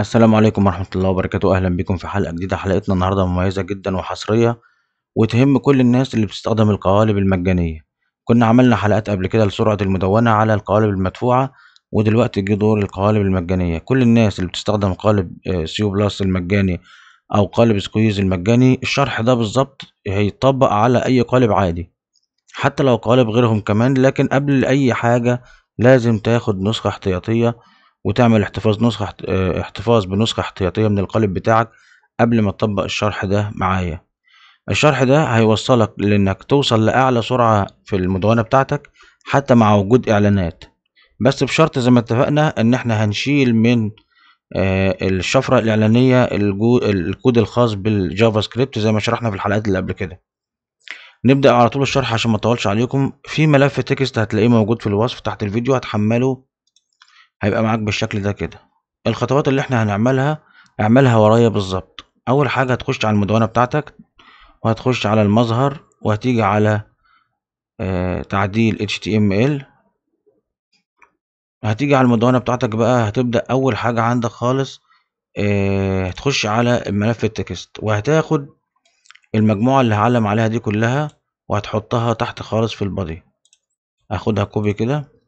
السلام عليكم ورحمة الله وبركاته أهلا بكم في حلقة جديدة حلقتنا النهاردة مميزة جدا وحصرية وتهم كل الناس اللي بتستخدم القوالب المجانية كنا عملنا حلقات قبل كده لسرعة المدونة على القوالب المدفوعة ودلوقتي جه دور القوالب المجانية كل الناس اللي بتستخدم قالب آه، سيو بلس المجاني أو قالب سكويز المجاني الشرح ده بالظبط هيطبق على أي قالب عادي حتى لو قوالب غيرهم كمان لكن قبل أي حاجة لازم تاخد نسخة احتياطية وتعمل احتفاظ نسخة آه، احتفاظ بنسخة احتياطية من القالب بتاعك قبل ما تطبق الشرح ده معايا الشرح ده هيوصلك لانك توصل لاعلى سرعة في المدونة بتاعتك حتى مع وجود اعلانات بس بشرط زي ما اتفقنا ان احنا هنشيل من آه، الشفرة الاعلانية الكود الخاص بالجافا سكريبت زي ما شرحنا في الحلقات اللي قبل كده نبدأ على طول الشرح عشان ما اطولش عليكم في ملف تكست هتلاقيه موجود في الوصف تحت الفيديو هتحمله هيبقى معاك بالشكل ده كده الخطوات اللي احنا هنعملها اعملها ورايا بالظبط اول حاجه هتخش على المدونه بتاعتك وهتخش على المظهر وهتيجي على آه، تعديل html هتيجي على المدونه بتاعتك بقى هتبدا اول حاجه عندك خالص آه، هتخش على الملف التكست وهتاخد المجموعه اللي هعلم عليها دي كلها وهتحطها تحت خالص في البادي هاخدها كوبي كده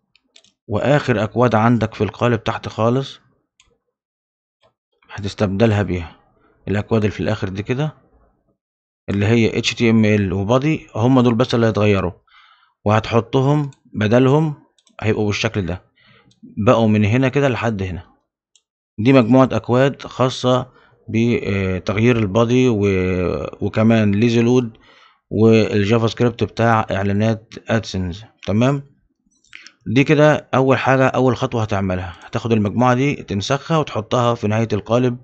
واخر اكواد عندك في القالب تحت خالص هتستبدلها بيها الاكواد اللي في الاخر دي كده اللي هي html وبادي هم دول بس اللي هيتغيروا وهتحطهم بدلهم هيبقوا بالشكل ده بقوا من هنا كده لحد هنا دي مجموعة اكواد خاصة بتغيير البادي وكمان ليزلود والجافا سكريبت بتاع اعلانات ادسنس تمام دي كده اول حاجة اول خطوة هتعملها هتاخد المجموعة دي تنسخها وتحطها في نهاية القالب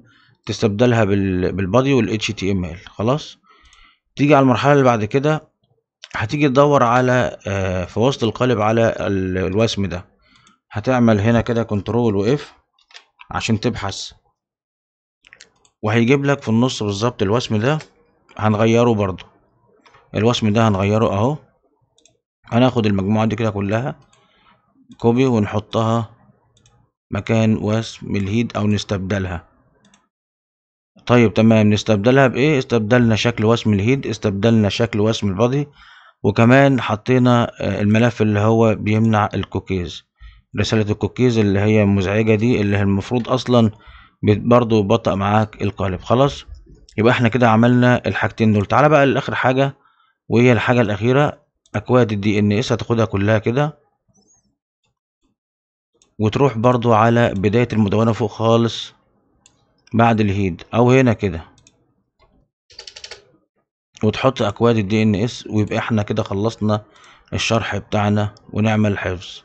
تستبدلها بالبادي وال HTML خلاص تيجي على المرحلة اللي بعد كده هتيجي تدور على آه، في وسط القالب على الوسم ده هتعمل هنا كده كنترول واف عشان تبحث وهيجيب لك في النص بالظبط الوسم ده هنغيره برضو الوسم ده هنغيره اهو هناخد المجموعة دي كده كلها كوبي ونحطها مكان وسم الهيد او نستبدلها طيب تمام نستبدلها بايه استبدلنا شكل وسم الهيد استبدلنا شكل وسم البادي وكمان حطينا آه، الملف اللي هو بيمنع الكوكيز رسالة الكوكيز اللي هي مزعجة دي اللي هي المفروض اصلا برضو بطأ معاك القالب خلاص يبقى احنا كده عملنا الحاجتين دول تعالى بقى لاخر حاجة وهي الحاجة الاخيرة اكواد الدي ان اس هتاخدها كلها كده وتروح برضو على بداية المدونة فوق خالص بعد الهيد او هنا كده وتحط اكواد الدي ان اس ويبقى احنا كده خلصنا الشرح بتاعنا ونعمل الحفظ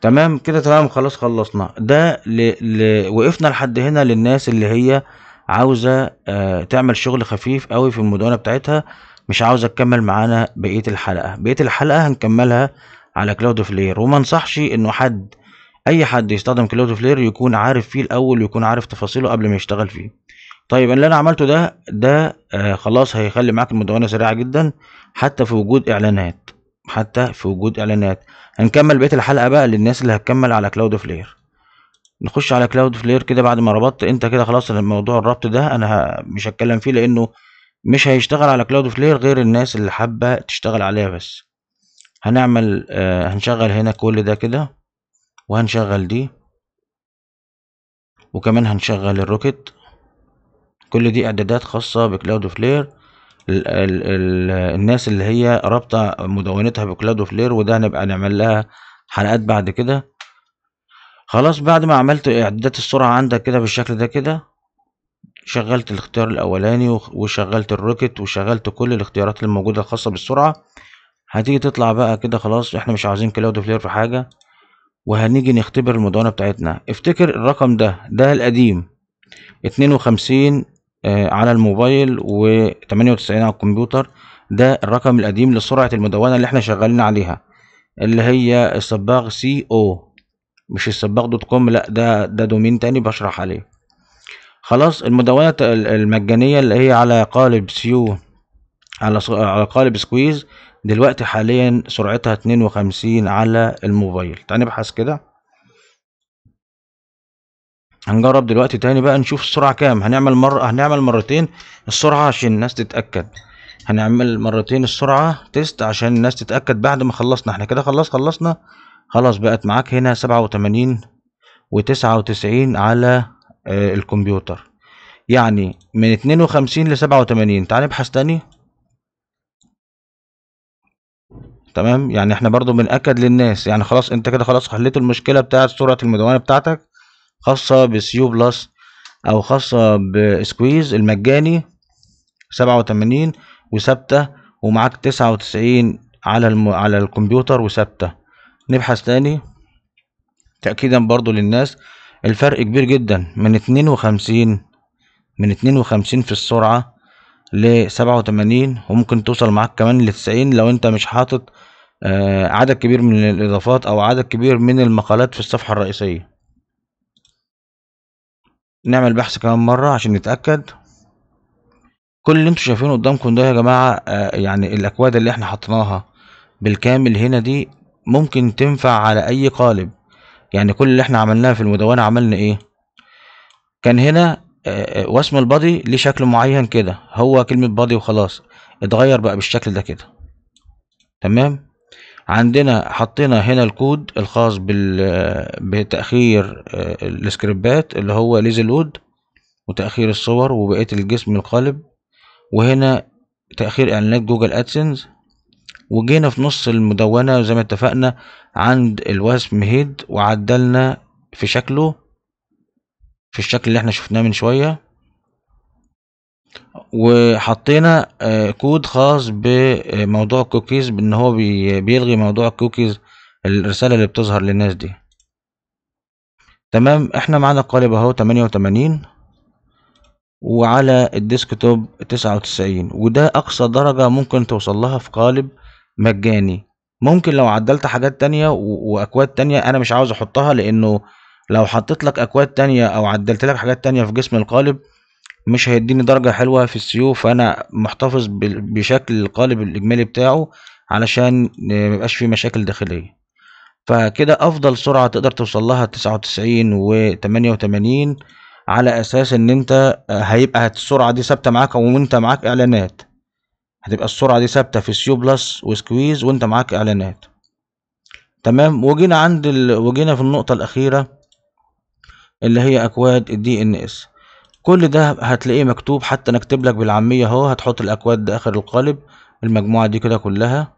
تمام كده تمام خلاص خلصنا ده ل... ل... وقفنا لحد هنا للناس اللي هي عاوزه آه، تعمل شغل خفيف قوي في المدونه بتاعتها مش عاوزه تكمل معانا بقيه الحلقه بقيه الحلقه هنكملها على كلاود فلير وما انصحش انه حد اي حد يستخدم كلاود فلير يكون عارف فيه الاول ويكون عارف تفاصيله قبل ما يشتغل فيه طيب اللي انا عملته ده ده آه خلاص هيخلي معاك المدونه سريعه جدا حتى في وجود اعلانات حتى في وجود اعلانات هنكمل بقيه الحلقه بقى للناس اللي هتكمل على كلاود فلير نخش على كلاود فلير كده بعد ما ربطت انت كده خلاص الموضوع الربط ده انا مش هتكلم فيه لانه مش هيشتغل على كلاود فلير غير الناس اللي حابه تشتغل عليها بس هنعمل آه، هنشغل هنا كل ده كده وهنشغل دي وكمان هنشغل الروكت كل دي اعدادات خاصة بكلاود فلير ال ال الناس اللي هي رابطة مدونتها بكلاود فلير وده هنبقى نعمل لها حلقات بعد كده خلاص بعد ما عملت اعدادات السرعة عندك كده بالشكل ده كده شغلت الاختيار الاولاني وشغلت الروكت وشغلت كل الاختيارات الموجودة الخاصة بالسرعة هتيجي تطلع بقى كده خلاص احنا مش عاوزين كلاود فلير في حاجه وهنيجي نختبر المدونه بتاعتنا افتكر الرقم ده ده القديم 52 آه، على الموبايل و98 على الكمبيوتر ده الرقم القديم لسرعه المدونه اللي احنا شغالين عليها اللي هي الصباغ سي او مش الصباغ دوت كوم لا ده ده دومين تاني بشرح عليه خلاص المدونة المجانية اللي هي على قالب سيو على على قالب سكويز دلوقتي حاليا سرعتها 52 على الموبايل تعال نبحث كده هنجرب دلوقتي تاني بقى نشوف السرعة كام هنعمل مرة هنعمل مرتين السرعة عشان الناس تتأكد هنعمل مرتين السرعة تيست عشان الناس تتأكد بعد ما خلصنا احنا كده خلص خلصنا خلاص بقت معاك هنا سبعة وتمانين وتسعة وتسعين على آه، الكمبيوتر يعني من اتنين وخمسين لسبعة وتمانين تعال نبحث تاني تمام يعني احنا برضو بنأكد للناس يعني خلاص انت كده خلاص حليت المشكلة بتاعت سرعة المدونة بتاعتك خاصة بسيو بلس او خاصة بسكويز المجاني سبعة وتمانين وثابتة ومعاك تسعة وتسعين على الم... على الكمبيوتر وثابتة نبحث تاني تأكيدا برضو للناس الفرق كبير جدا من اتنين وخمسين من اتنين وخمسين في السرعة ل 87 وممكن توصل معاك كمان ل 90 لو انت مش حاطط آه، عدد كبير من الاضافات او عدد كبير من المقالات في الصفحة الرئيسية نعمل بحث كمان مرة عشان نتأكد كل اللي انتم شايفينه قدامكم ده يا جماعة آه، يعني الاكواد اللي احنا حطيناها بالكامل هنا دي ممكن تنفع على اي قالب يعني كل اللي احنا عملناه في المدونة عملنا ايه كان هنا آه، آه، واسم البادي ليه شكل معين كده هو كلمة بادي وخلاص اتغير بقى بالشكل ده كده تمام عندنا حطينا هنا الكود الخاص بال آه، بتأخير السكريبات اللي هو ليزي لود وتأخير الصور وبقية الجسم القالب وهنا تأخير إعلانات جوجل أدسنس وجينا في نص المدونة زي ما اتفقنا عند الوسم هيد وعدلنا في شكله في الشكل اللي احنا شفناه من شوية وحطينا آه، كود خاص بموضوع الكوكيز بان هو بيلغي موضوع الكوكيز الرسالة اللي بتظهر للناس دي تمام احنا معانا القالب اهو 88 وعلى الديسكتوب 99 وده اقصى درجة ممكن توصل لها في قالب مجاني ممكن لو عدلت حاجات تانية واكواد تانية انا مش عاوز احطها لانه لو حطيت لك اكواد تانية او عدلت لك حاجات تانية في جسم القالب مش هيديني درجة حلوة في السيوف فانا محتفظ بشكل القالب الاجمالي بتاعه علشان ميبقاش فيه مشاكل داخلية فكده افضل سرعة تقدر توصل لها تسعة وتسعين وتمانية وتمانين على اساس ان انت هيبقى السرعة دي ثابتة معاك وانت معاك اعلانات هتبقى السرعة دي ثابتة في سيو بلس وسكويز وانت معاك اعلانات تمام وجينا عند ال... وجينا في النقطة الاخيرة اللي هي أكواد الدي إن إس كل ده هتلاقيه مكتوب حتى نكتب لك بالعامية أهو هتحط الأكواد داخل القالب المجموعة دي كده كلها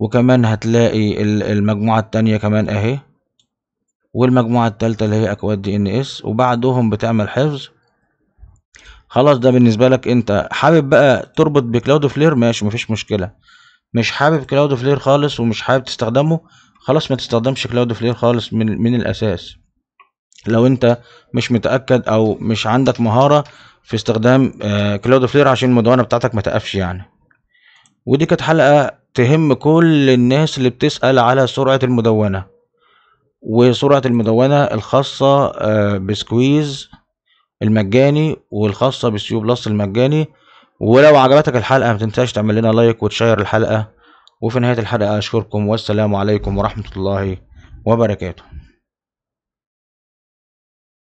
وكمان هتلاقي المجموعة التانية كمان أهي والمجموعة التالتة اللي هي أكواد دي إن إس وبعدهم بتعمل حفظ خلاص ده بالنسبة لك أنت حابب بقى تربط بكلاود فلير ماشي مفيش مشكلة مش حابب كلاود فلير خالص ومش حابب تستخدمه خلاص ما تستخدمش كلاود فلير خالص من, من الأساس لو انت مش متاكد او مش عندك مهاره في استخدام آه، كلاود فلير عشان المدونه بتاعتك ما تقفش يعني ودي كانت حلقه تهم كل الناس اللي بتسال على سرعه المدونه وسرعه المدونه الخاصه آه، بسكويز المجاني والخاصه بالسيو بلس المجاني ولو عجبتك الحلقه ما تنساش تعمل لنا لايك وتشير الحلقه وفي نهايه الحلقه اشكركم والسلام عليكم ورحمه الله وبركاته